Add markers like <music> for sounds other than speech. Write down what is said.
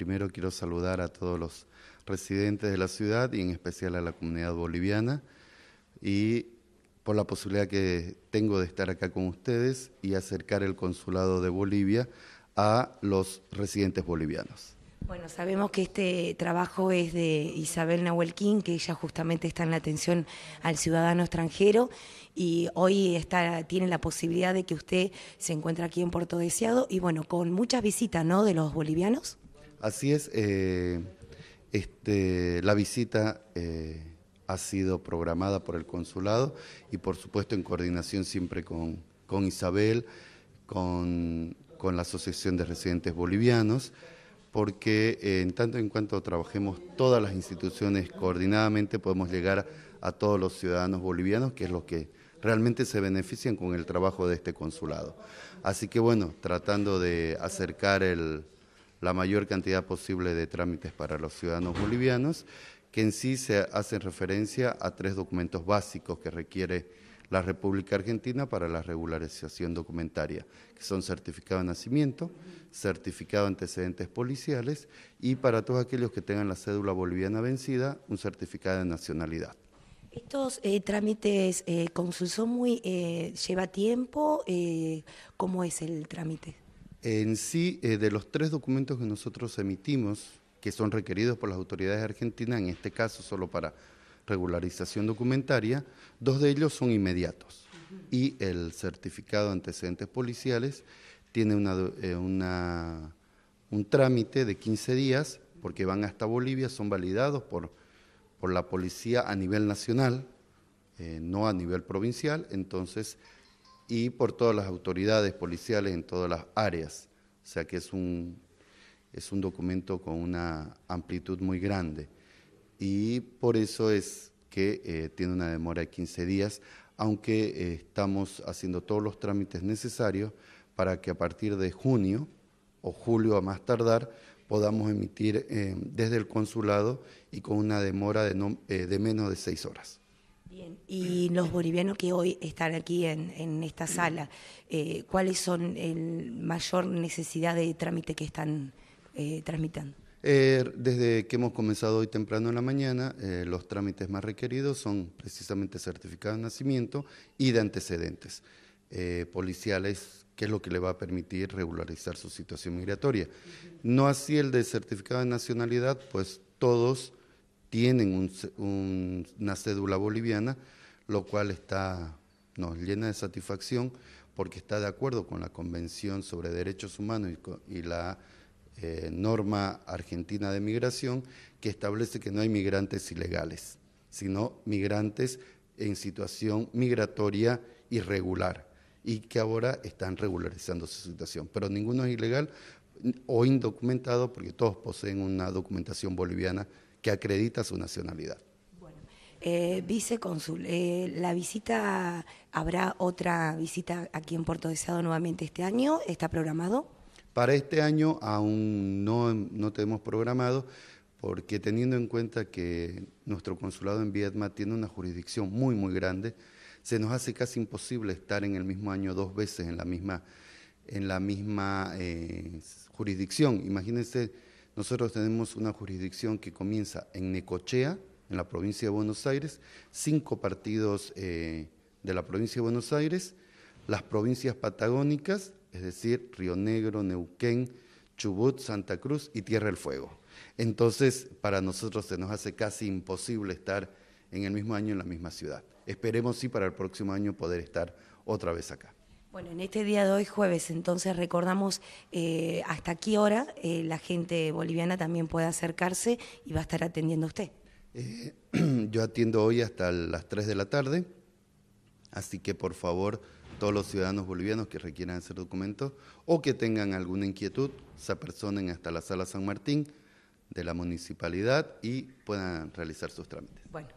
Primero quiero saludar a todos los residentes de la ciudad y en especial a la comunidad boliviana y por la posibilidad que tengo de estar acá con ustedes y acercar el consulado de Bolivia a los residentes bolivianos. Bueno, sabemos que este trabajo es de Isabel Nahuelquín, que ella justamente está en la atención al ciudadano extranjero y hoy está, tiene la posibilidad de que usted se encuentre aquí en Puerto Deseado y bueno, con muchas visitas, ¿no?, de los bolivianos. Así es, eh, este, la visita eh, ha sido programada por el consulado y por supuesto en coordinación siempre con, Isabel, con, la Asociación de Residentes Bolivianos, porque eh, en tanto en cuanto trabajemos todas las instituciones coordinadamente podemos llegar a todos los ciudadanos bolivianos, que es lo que realmente se benefician con el trabajo de este consulado. Así que bueno, tratando de acercar el la mayor cantidad posible de trámites para los ciudadanos bolivianos, que en sí se hacen referencia a tres documentos básicos que requiere la República Argentina para la regularización documentaria, que son certificado de nacimiento, certificado de antecedentes policiales y para todos aquellos que tengan la cédula boliviana vencida, un certificado de nacionalidad. Estos eh, trámites, eh, con son muy, eh, lleva tiempo, ¿cómo es el trámite? En sí, eh, de los tres documentos que nosotros emitimos, que son requeridos por las autoridades argentinas, en este caso solo para regularización documentaria, dos de ellos son inmediatos. Y el certificado de antecedentes policiales tiene una, eh, un trámite de 15 días, porque van hasta Bolivia, son validados por, por la policía a nivel nacional, eh, no a nivel provincial, entonces y por todas las autoridades policiales en todas las áreas. O sea que es un, es un documento con una amplitud muy grande. Y por eso es que eh, tiene una demora de 15 días, aunque eh, estamos haciendo todos los trámites necesarios para que a partir de junio o julio a más tardar podamos emitir eh, desde el consulado y con una demora de, de menos de seis horas. Bien, y los bolivianos que hoy están aquí en, en esta mm. sala, eh, ¿cuáles son el mayor necesidad de trámite que están eh, eh desde que hemos comenzado hoy temprano en la mañana, eh, los trámites más requeridos son precisamente certificado de nacimiento y de antecedentes policiales, que es lo que le va a permitir regularizar su situación migratoria. No así el de certificado de nacionalidad, pues todos tienen una cédula boliviana, lo cual está, nos llena de satisfacción porque está de acuerdo con la Convención sobre Derechos Humanos y, la eh, norma argentina de migración que establece que no hay migrantes ilegales, sino migrantes en situación migratoria irregular y que ahora están regularizando su situación. Pero ninguno es ilegal o indocumentado porque todos poseen una documentación boliviana que acredita su nacionalidad. Bueno, eh, vicecónsul, eh, la visita, ¿habrá otra visita aquí en Puerto Deseado nuevamente este año? ¿Está programado? Para este año aún no, no tenemos programado, porque teniendo en cuenta que nuestro consulado en Vietnam tiene una jurisdicción muy, muy grande, se nos hace casi imposible estar en el mismo año dos veces en la misma, en la misma eh, jurisdicción. Imagínense nosotros tenemos una jurisdicción que comienza en Necochea, en la provincia de Buenos Aires, cinco partidos eh, de la provincia de Buenos Aires, las provincias patagónicas, es decir, Río Negro, Neuquén, Chubut, Santa Cruz y Tierra del Fuego. Entonces, para nosotros se nos hace casi imposible estar en el mismo año en la misma ciudad. Esperemos sí para el próximo año poder estar otra vez acá. Bueno, en este día de hoy, jueves, entonces recordamos eh, hasta qué hora eh, la gente boliviana también puede acercarse y va a estar atendiendo a usted. Eh, <clears throat> yo atiendo hoy hasta las 3 de la tarde, así que por favor, todos los ciudadanos bolivianos que requieran hacer documentos o que tengan alguna inquietud, se apersonen hasta la sala San Martín de la municipalidad y puedan realizar sus trámites. Bueno,